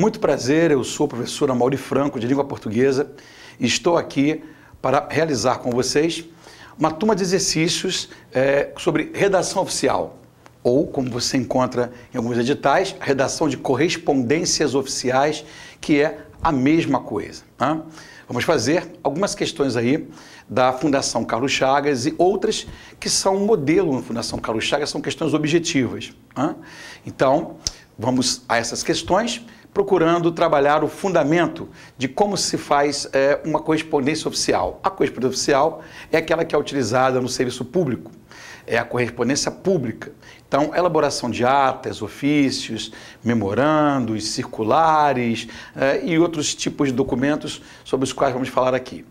Muito prazer, eu sou o professor Mauri Franco, de língua portuguesa, e estou aqui para realizar com vocês uma turma de exercícios é, sobre redação oficial, ou, como você encontra em alguns editais, redação de correspondências oficiais, que é a mesma coisa. Né? Vamos fazer algumas questões aí da Fundação Carlos Chagas e outras que são um modelo na Fundação Carlos Chagas, são questões objetivas. Né? Então, vamos a essas questões procurando trabalhar o fundamento de como se faz é, uma correspondência oficial. A correspondência oficial é aquela que é utilizada no serviço público, é a correspondência pública. Então, elaboração de atas, ofícios, memorandos, circulares é, e outros tipos de documentos sobre os quais vamos falar aqui.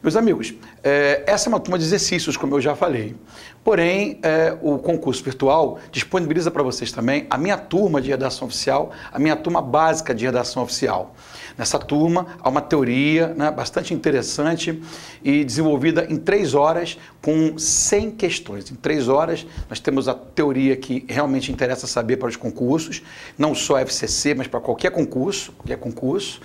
Meus amigos, é, essa é uma turma de exercícios, como eu já falei. Porém, é, o concurso virtual disponibiliza para vocês também a minha turma de redação oficial, a minha turma básica de redação oficial. Nessa turma há uma teoria né, bastante interessante e desenvolvida em três horas com 100 questões. Em três horas nós temos a teoria que realmente interessa saber para os concursos, não só a FCC, mas para qualquer concurso, qualquer concurso.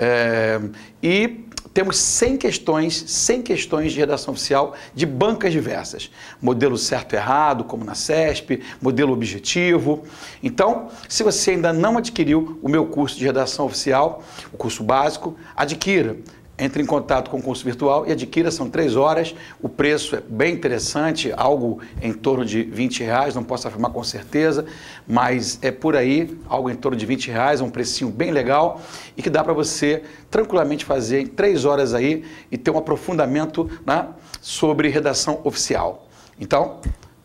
É, e temos 100 questões, 100 questões de redação oficial de bancas diversas. Modelo certo e errado, como na CESP, modelo objetivo. Então, se você ainda não adquiriu o meu curso de redação oficial, o curso básico, adquira entre em contato com o curso virtual e adquira, são três horas. O preço é bem interessante, algo em torno de 20 reais, não posso afirmar com certeza, mas é por aí, algo em torno de 20 reais, é um precinho bem legal e que dá para você tranquilamente fazer em três horas aí e ter um aprofundamento né, sobre redação oficial. Então,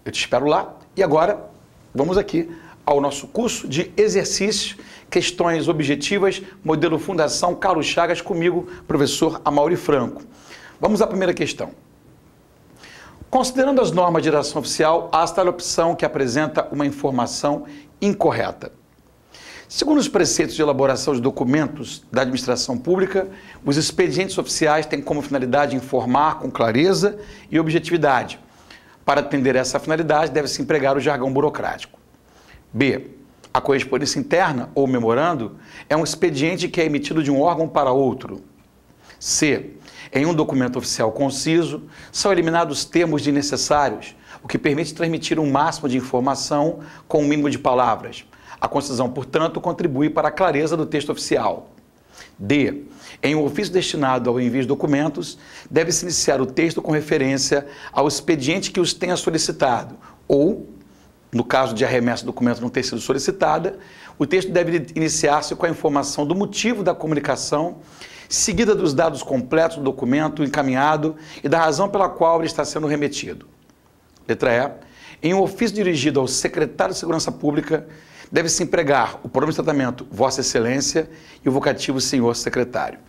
eu te espero lá e agora vamos aqui ao nosso curso de exercício questões objetivas, modelo Fundação Carlos Chagas, comigo, professor Amaury Franco. Vamos à primeira questão. Considerando as normas de redação oficial, há a opção que apresenta uma informação incorreta. Segundo os preceitos de elaboração de documentos da administração pública, os expedientes oficiais têm como finalidade informar com clareza e objetividade. Para atender essa finalidade, deve-se empregar o jargão burocrático. B. A correspondência interna, ou memorando, é um expediente que é emitido de um órgão para outro. C. Em um documento oficial conciso, são eliminados termos de necessários, o que permite transmitir um máximo de informação com o um mínimo de palavras. A concisão, portanto, contribui para a clareza do texto oficial. D. Em um ofício destinado ao envio de documentos, deve-se iniciar o texto com referência ao expediente que os tenha solicitado ou no caso de a remessa do documento não ter sido solicitada, o texto deve iniciar-se com a informação do motivo da comunicação, seguida dos dados completos do documento encaminhado e da razão pela qual ele está sendo remetido. Letra E. Em um ofício dirigido ao secretário de Segurança Pública, deve-se empregar o pronome de tratamento Vossa Excelência e o vocativo Senhor Secretário.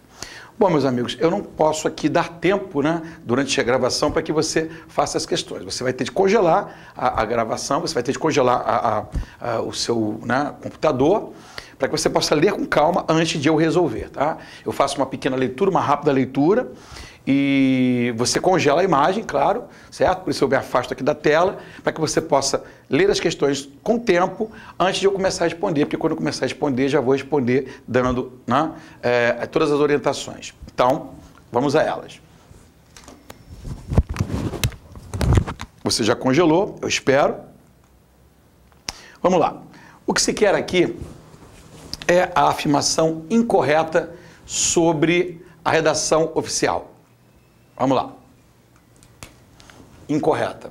Bom, meus amigos, eu não posso aqui dar tempo, né, durante a gravação, para que você faça as questões. Você vai ter de congelar a, a gravação, você vai ter de congelar a, a, o seu né, computador, para que você possa ler com calma antes de eu resolver, tá? Eu faço uma pequena leitura, uma rápida leitura, e você congela a imagem, claro, certo? Por isso eu me afasto aqui da tela, para que você possa ler as questões com tempo antes de eu começar a responder, porque quando eu começar a responder, já vou responder dando né, é, todas as orientações. Então, vamos a elas. Você já congelou, eu espero. Vamos lá. O que se quer aqui é a afirmação incorreta sobre a redação oficial. Vamos lá. Incorreta.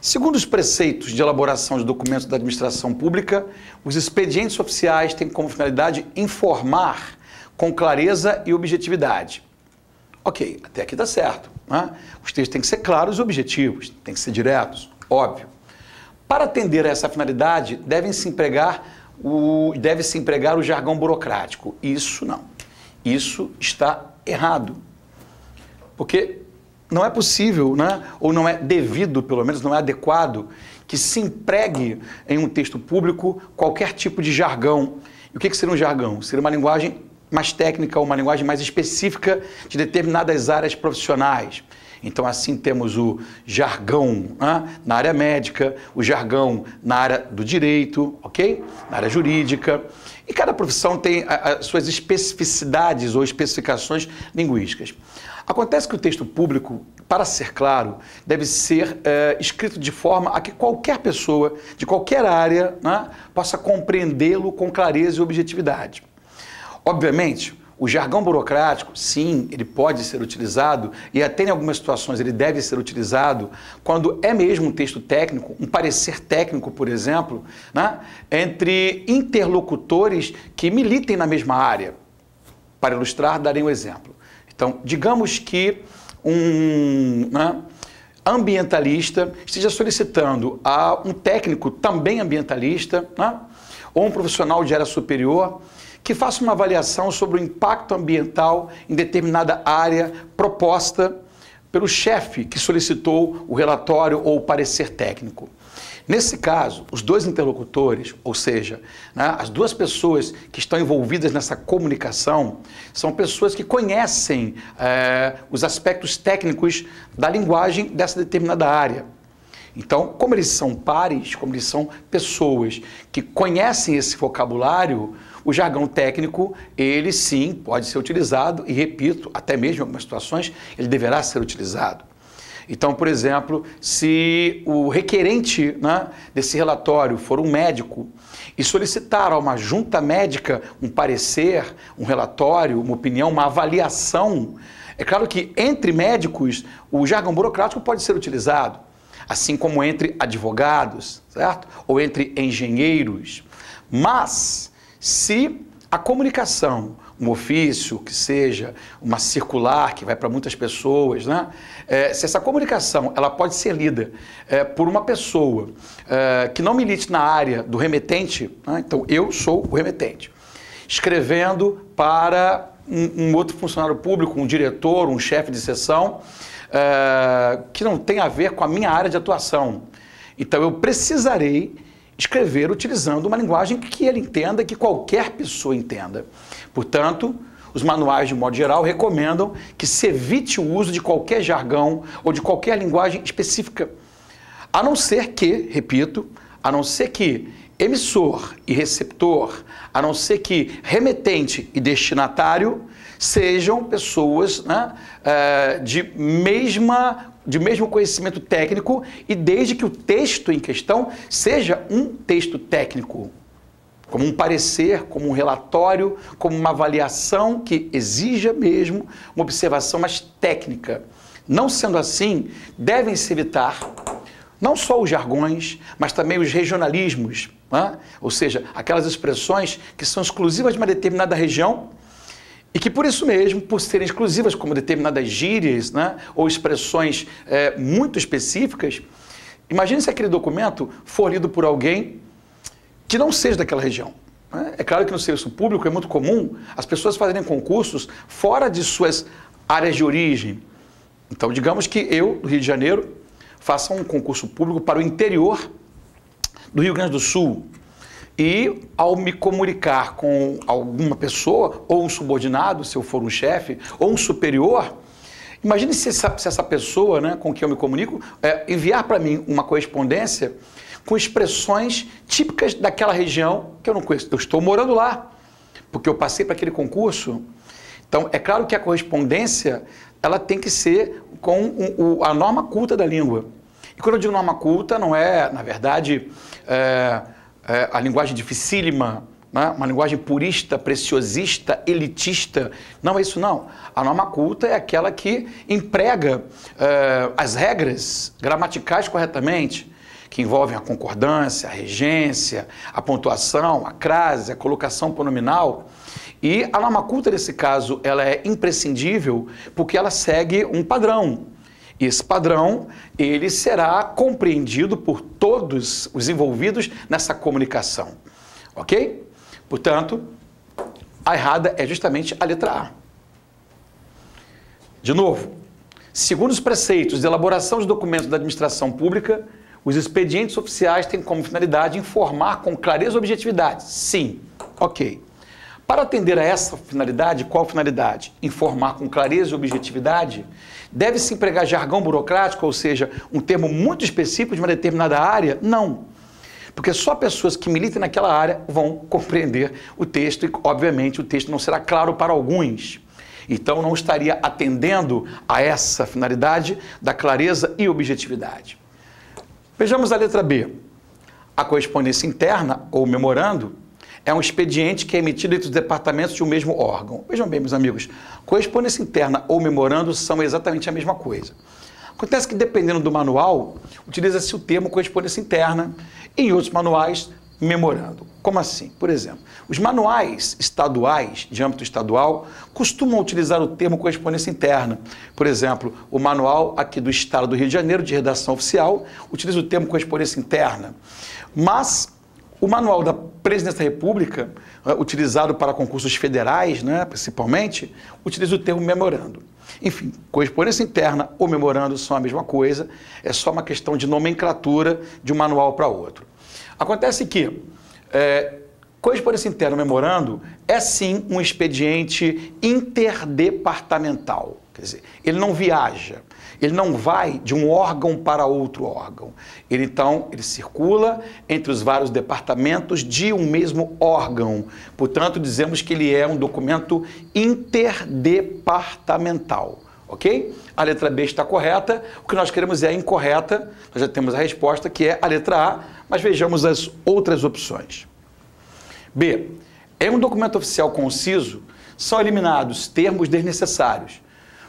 Segundo os preceitos de elaboração de documentos da administração pública, os expedientes oficiais têm como finalidade informar com clareza e objetividade. Ok, até aqui está certo. Né? Os textos têm que ser claros e objetivos, têm que ser diretos, óbvio. Para atender a essa finalidade, deve-se empregar, o, deve -se empregar o jargão burocrático. Isso não. Isso está errado. Porque não é possível, né? ou não é devido, pelo menos, não é adequado, que se empregue em um texto público qualquer tipo de jargão. E o que, que seria um jargão? Seria uma linguagem mais técnica, uma linguagem mais específica de determinadas áreas profissionais. Então, assim, temos o jargão né, na área médica, o jargão na área do direito, ok? Na área jurídica. E cada profissão tem as suas especificidades ou especificações linguísticas. Acontece que o texto público, para ser claro, deve ser é, escrito de forma a que qualquer pessoa, de qualquer área, né, possa compreendê-lo com clareza e objetividade. Obviamente, o jargão burocrático, sim, ele pode ser utilizado e até em algumas situações ele deve ser utilizado quando é mesmo um texto técnico, um parecer técnico, por exemplo, né, entre interlocutores que militem na mesma área. Para ilustrar, darei um exemplo. Então, digamos que um né, ambientalista esteja solicitando a um técnico também ambientalista, né, ou um profissional de área superior, que faça uma avaliação sobre o impacto ambiental em determinada área proposta pelo chefe que solicitou o relatório ou o parecer técnico. Nesse caso, os dois interlocutores, ou seja, né, as duas pessoas que estão envolvidas nessa comunicação, são pessoas que conhecem é, os aspectos técnicos da linguagem dessa determinada área. Então, como eles são pares, como eles são pessoas que conhecem esse vocabulário, o jargão técnico, ele sim pode ser utilizado e, repito, até mesmo em algumas situações, ele deverá ser utilizado. Então, por exemplo, se o requerente né, desse relatório for um médico e solicitar a uma junta médica um parecer, um relatório, uma opinião, uma avaliação, é claro que entre médicos o jargão burocrático pode ser utilizado, assim como entre advogados, certo? Ou entre engenheiros. Mas se a comunicação, um ofício que seja, uma circular que vai para muitas pessoas, né? É, se essa comunicação ela pode ser lida é, por uma pessoa é, que não milite na área do remetente, né? então eu sou o remetente, escrevendo para um, um outro funcionário público, um diretor, um chefe de sessão, é, que não tem a ver com a minha área de atuação. Então eu precisarei escrever utilizando uma linguagem que ele entenda, que qualquer pessoa entenda. Portanto, os manuais, de modo geral, recomendam que se evite o uso de qualquer jargão ou de qualquer linguagem específica. A não ser que, repito, a não ser que emissor e receptor, a não ser que remetente e destinatário sejam pessoas né, eh, de mesma de mesmo conhecimento técnico e desde que o texto em questão seja um texto técnico, como um parecer, como um relatório, como uma avaliação que exija mesmo uma observação mais técnica. Não sendo assim, devem-se evitar não só os jargões, mas também os regionalismos, né? ou seja, aquelas expressões que são exclusivas de uma determinada região e que por isso mesmo, por serem exclusivas como determinadas gírias né, ou expressões é, muito específicas, imagine se aquele documento for lido por alguém que não seja daquela região. Né? É claro que no serviço público é muito comum as pessoas fazerem concursos fora de suas áreas de origem. Então, digamos que eu, do Rio de Janeiro, faça um concurso público para o interior do Rio Grande do Sul. E ao me comunicar com alguma pessoa, ou um subordinado, se eu for um chefe, ou um superior, imagine se essa, se essa pessoa né, com quem eu me comunico é, enviar para mim uma correspondência com expressões típicas daquela região que eu não conheço. Eu estou morando lá, porque eu passei para aquele concurso. Então, é claro que a correspondência ela tem que ser com a norma culta da língua. E quando eu digo norma culta, não é, na verdade, é, é, a linguagem dificílima, né? uma linguagem purista, preciosista, elitista. Não é isso, não. A norma culta é aquela que emprega é, as regras gramaticais corretamente, que envolvem a concordância, a regência, a pontuação, a crase, a colocação pronominal. E a norma culta, nesse caso, ela é imprescindível porque ela segue um padrão esse padrão, ele será compreendido por todos os envolvidos nessa comunicação, ok? Portanto, a errada é justamente a letra A. De novo, segundo os preceitos de elaboração de documentos da administração pública, os expedientes oficiais têm como finalidade informar com clareza e objetividade. Sim, ok. Para atender a essa finalidade, qual finalidade? Informar com clareza e objetividade? Deve-se empregar jargão burocrático, ou seja, um termo muito específico de uma determinada área? Não. Porque só pessoas que militem naquela área vão compreender o texto e, obviamente, o texto não será claro para alguns. Então, não estaria atendendo a essa finalidade da clareza e objetividade. Vejamos a letra B. A correspondência interna, ou memorando, é um expediente que é emitido entre os departamentos de um mesmo órgão. Vejam bem, meus amigos, correspondência interna ou memorando são exatamente a mesma coisa. Acontece que, dependendo do manual, utiliza-se o termo correspondência interna, em outros manuais, memorando. Como assim? Por exemplo, os manuais estaduais, de âmbito estadual, costumam utilizar o termo correspondência interna. Por exemplo, o manual aqui do Estado do Rio de Janeiro, de redação oficial, utiliza o termo correspondência interna. Mas o manual da presidente da República, né, utilizado para concursos federais, né, principalmente, utiliza o termo memorando. Enfim, correspondência interna ou memorando são a mesma coisa, é só uma questão de nomenclatura de um manual para outro. Acontece que é, correspondência interna ou memorando é sim um expediente interdepartamental. Quer dizer, ele não viaja, ele não vai de um órgão para outro órgão. Ele, então, ele circula entre os vários departamentos de um mesmo órgão. Portanto, dizemos que ele é um documento interdepartamental. Ok? A letra B está correta. O que nós queremos é a incorreta. Nós já temos a resposta, que é a letra A, mas vejamos as outras opções. B. Em é um documento oficial conciso, são eliminados termos desnecessários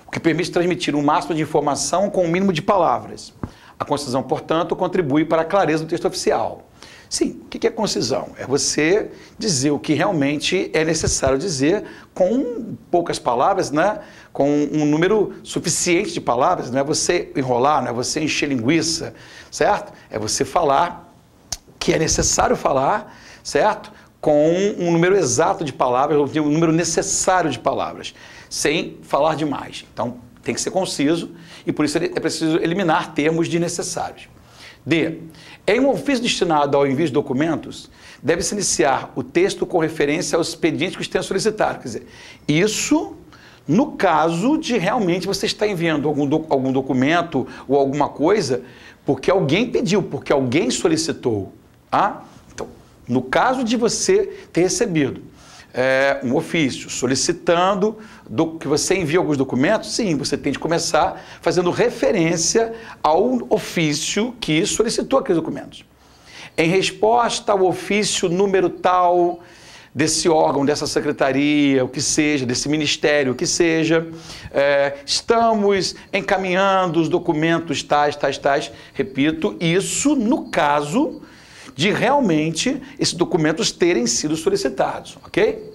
o que permite transmitir o um máximo de informação com o um mínimo de palavras. A concisão, portanto, contribui para a clareza do texto oficial. Sim, o que é concisão? É você dizer o que realmente é necessário dizer com poucas palavras, né? com um número suficiente de palavras, não é você enrolar, não é você encher linguiça, certo? É você falar o que é necessário falar, certo? Com um número exato de palavras, um número necessário de palavras sem falar demais. Então, tem que ser conciso e por isso é preciso eliminar termos desnecessários. D. Em um ofício destinado ao envio de documentos, deve-se iniciar o texto com referência aos pedidos que os tenha solicitado. Quer dizer, isso no caso de realmente você estar enviando algum, do, algum documento ou alguma coisa porque alguém pediu, porque alguém solicitou. Ah? Então, no caso de você ter recebido é, um ofício solicitando do, que você envie alguns documentos, sim, você tem de começar fazendo referência ao ofício que solicitou aqueles documentos. Em resposta ao ofício número tal, desse órgão, dessa secretaria, o que seja, desse ministério, o que seja. É, estamos encaminhando os documentos tais, tais, tais. Repito, isso no caso de realmente esses documentos terem sido solicitados, ok?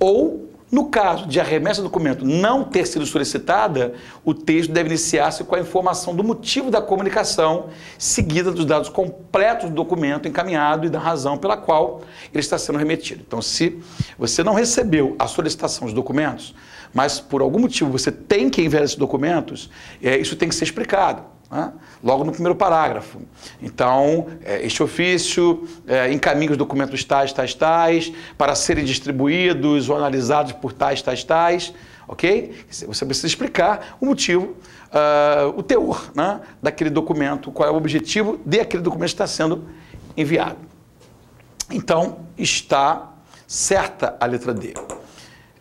Ou, no caso de a remessa do documento não ter sido solicitada, o texto deve iniciar-se com a informação do motivo da comunicação, seguida dos dados completos do documento encaminhado e da razão pela qual ele está sendo remetido. Então, se você não recebeu a solicitação dos documentos, mas por algum motivo você tem que enviar esses documentos, é, isso tem que ser explicado. Né? Logo no primeiro parágrafo. Então, é, este ofício é, encaminha os documentos tais, tais, tais, para serem distribuídos ou analisados por tais, tais, tais. Ok? Você precisa explicar o motivo, uh, o teor né, daquele documento, qual é o objetivo de aquele documento estar sendo enviado. Então, está certa a letra D.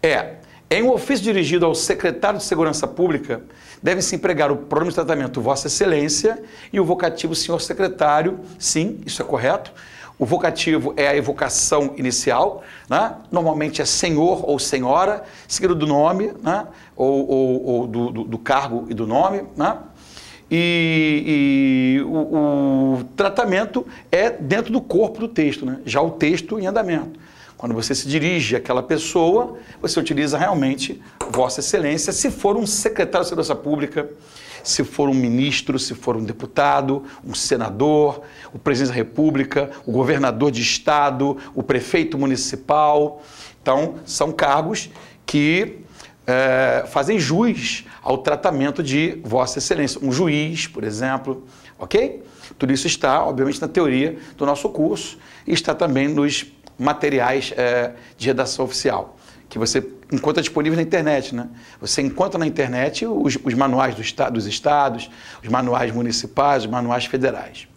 É, em um ofício dirigido ao secretário de Segurança Pública, deve-se empregar o pronome de tratamento Vossa Excelência e o vocativo Senhor Secretário. Sim, isso é correto. O vocativo é a evocação inicial, né? normalmente é senhor ou senhora, seguido do nome, né? ou, ou, ou do, do, do, cargo e do nome. Né? E, e o, o, tratamento é dentro do corpo do texto, né? já o texto em andamento. Quando você se dirige àquela pessoa, você utiliza realmente Vossa Excelência, se for um secretário de Segurança Pública, se for um ministro, se for um deputado, um senador, o presidente da República, o governador de estado, o prefeito municipal. Então, são cargos que é, fazem jus ao tratamento de Vossa Excelência, um juiz, por exemplo, ok? Tudo isso está, obviamente, na teoria do nosso curso e está também nos materiais é, de redação oficial, que você encontra disponível na internet. Né? Você encontra na internet os, os manuais do, dos estados, os manuais municipais, os manuais federais.